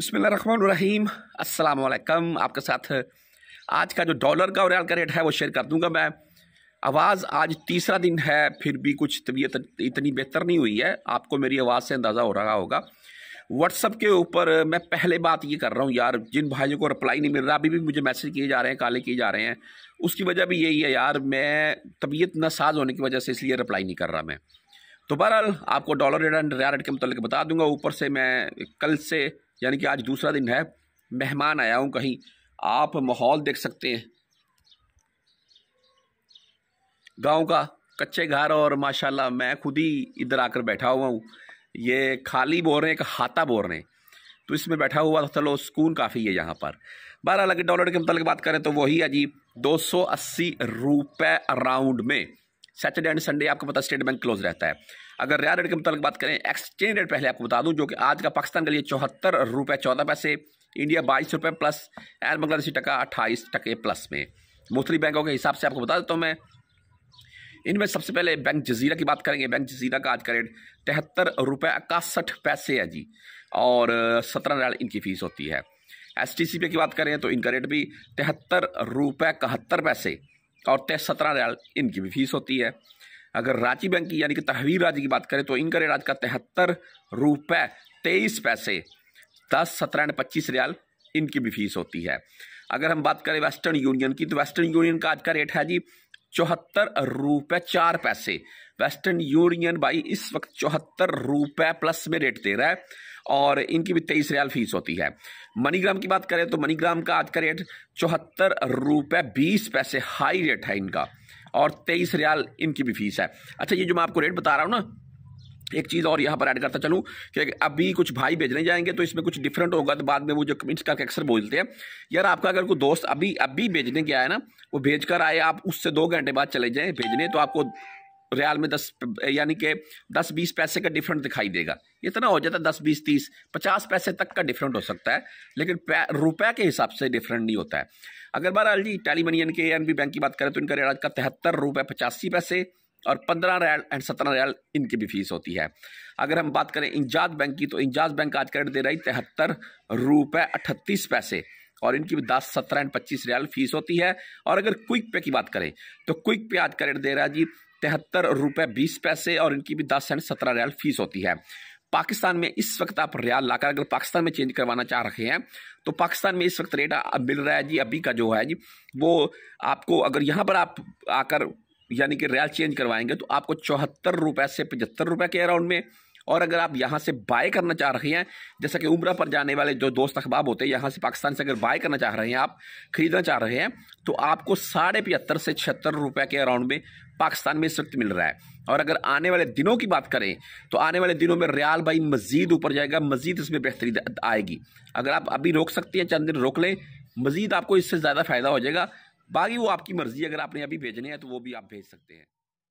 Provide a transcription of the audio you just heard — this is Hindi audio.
बसमीम अल्लाम आपके साथ आज का जो डॉलर का और रियाल का रेट है वो शेयर कर दूंगा मैं आवाज़ आज तीसरा दिन है फिर भी कुछ तबीयत इतनी बेहतर नहीं हुई है आपको मेरी आवाज़ से अंदाज़ा हो रहा होगा व्हाट्सअप के ऊपर मैं पहले बात ये कर रहा हूँ यार जिन भाइयों को रिप्लाई नहीं मिल रहा अभी भी मुझे मैसेज किए जा रहे हैं काले किए जा रहे हैं उसकी वजह भी यही है यार मैं तबीयत साज होने की वजह से इसलिए रिप्लाई नहीं कर रहा मैं तो बहरहाल आपको डॉलर रेट एंड रेट के मतलब बता दूंगा ऊपर से मैं कल से यानी कि आज दूसरा दिन है मेहमान आया हूँ कहीं आप माहौल देख सकते हैं गांव का कच्चे घर और माशाल्लाह मैं खुद ही इधर आकर बैठा हुआ हूँ ये खाली बोल रहे हैं एक हाथा बोल रहे हैं तो इसमें बैठा हुआ चलो सुकून काफ़ी है यहाँ पर बहरहाल अगर डॉलर के मतलब बात करें तो वही अजीब दो सौ अस्सी रुपये अराउंड में सैटरडे एंड संडे आपको पता स्टेट बैंक क्लोज रहता है अगर रियाल रेट के मुताबिक बात करें एक्सचेंज रेट पहले आपको बता दूं जो कि आज का पाकिस्तान के लिए चौहत्तर रुपये चौदह पैसे इंडिया बाईस रुपये प्लस एंड बांग्लादेशी टका अट्ठाईस टके प्लस में मुख्तलि बैंकों के हिसाब से आपको बता देता हूँ मैं इनमें सबसे पहले बैंक जजीरा की बात करेंगे बैंक जजीरा का आज का रेट तिहत्तर रुपये इक्यासठ पैसे है जी और सत्रह रियाल इनकी फ़ीस होती है एस टी सी पे की बात करें तो इनका रेट भी तिहत्तर रुपये इकहत्तर पैसे और तेईस सत्रह रियाल इनकी भी फीस होती है अगर रांची बैंक की यानी कि तहवीर राज्य की बात करें तो इनका रेट आज का तिहत्तर रुपये तेईस पैसे दस सत्रह एंड पच्चीस रियाल इनकी भी फीस होती है अगर हम बात करें वेस्टर्न यूनियन की तो वेस्टर्न यूनियन का आज का रेट है जी चौहत्तर रुपये चार पैसे वेस्टर्न यूनियन भाई इस वक्त चौहत्तर रुपए प्लस में रेट दे रहा है और इनकी भी तेईस रियाल फीस होती है मनीग्राम की बात करें तो मनीग्राम का आज का रेट चौहत्तर रुपए बीस पैसे हाई रेट है इनका और तेईस रियाल इनकी भी फीस है अच्छा ये जो मैं आपको रेट बता रहा हूँ ना एक चीज़ और यहाँ पर ऐड करता चलूँ कि अभी कुछ भाई भेजने जाएंगे तो इसमें कुछ डिफरेंट होगा तो बाद में वो जो कमेंट्स करके अक्सर बोलते हैं यार आपका अगर कोई दोस्त अभी अभी भेजने गया है ना वो भेज कर आए आप उससे दो घंटे बाद चले जाएँ भेजने तो आपको रियाल में दस यानी कि दस बीस पैसे का डिफरेंट दिखाई देगा इतना तो हो जाता है दस बीस तीस पचास पैसे तक का डिफरेंट हो सकता है लेकिन रुपए के हिसाब से डिफरेंट नहीं होता है अगर बहरहाल जी टैली मनी यानी कि एन बी बैंक की बात करें तो इनका आज का तिहत्तर रुपये पचासी पैसे और पंद्रह रियाल एंड सत्रह रियाल इनकी भी फीस होती है अगर हम बात करें इंजाज बैंक की तो इंजाज बैंक आज का रेट दे रही तिहत्तर रुपये अठतीस पैसे और इनकी भी दस सत्रह एंड पच्चीस रियाल फीस होती है और अगर क्विक पे की बात करें तो क्विक पे आज का रेट दे रहा है जी तिहत्तर रुपये बीस पैसे और इनकी भी दस सेंट सत्रह रियाल फीस होती है पाकिस्तान में इस वक्त आप रियाल लाकर अगर पाकिस्तान में चेंज करवाना चाह रहे हैं तो पाकिस्तान में इस वक्त रेट मिल रहा है जी अभी का जो है जी वो आपको अगर यहाँ पर आप आकर यानी कि रियाल चेंज करवाएंगे तो आपको चौहत्तर रुपये से पचहत्तर रुपये के अराउंड में और अगर आप यहाँ से बाय करना चाह रहे हैं जैसा कि उम्र पर जाने वाले जो दोस्त अखबाब होते हैं यहाँ से पाकिस्तान से अगर बाय करना चाह रहे हैं आप खरीदना चाह रहे हैं तो आपको साढ़े पिहत्तर से छिहत्तर रुपये के अराउंड में पाकिस्तान में इस वक्त मिल रहा है और अगर आने वाले दिनों की बात करें तो आने वाले दिनों में रियाल भाई मजीद ऊपर जाएगा मजीद इसमें बेहतरी आएगी अगर आप अभी रोक सकते हैं चंद दिन रोक लें मजीद आपको इससे ज़्यादा फ़ायदा हो जाएगा बाकी वो आपकी मर्ज़ी अगर आपने अभी भेजने हैं तो वो भी आप भेज सकते हैं